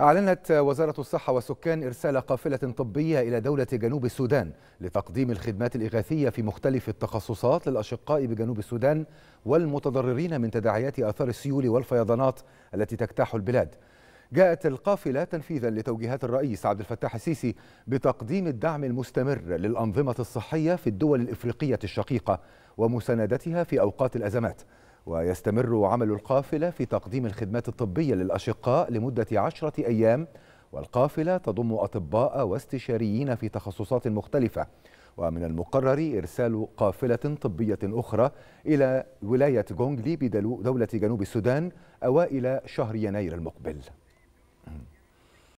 أعلنت وزارة الصحة والسكان إرسال قافلة طبية إلى دولة جنوب السودان لتقديم الخدمات الإغاثية في مختلف التخصصات للأشقاء بجنوب السودان والمتضررين من تداعيات آثار السيول والفيضانات التي تجتاح البلاد. جاءت القافلة تنفيذا لتوجيهات الرئيس عبد الفتاح السيسي بتقديم الدعم المستمر للأنظمة الصحية في الدول الإفريقية الشقيقة ومساندتها في أوقات الأزمات. ويستمر عمل القافلة في تقديم الخدمات الطبية للأشقاء لمدة عشرة أيام والقافلة تضم أطباء واستشاريين في تخصصات مختلفة ومن المقرر إرسال قافلة طبية أخرى إلى ولاية جونغلي بدولة جنوب السودان أوائل شهر يناير المقبل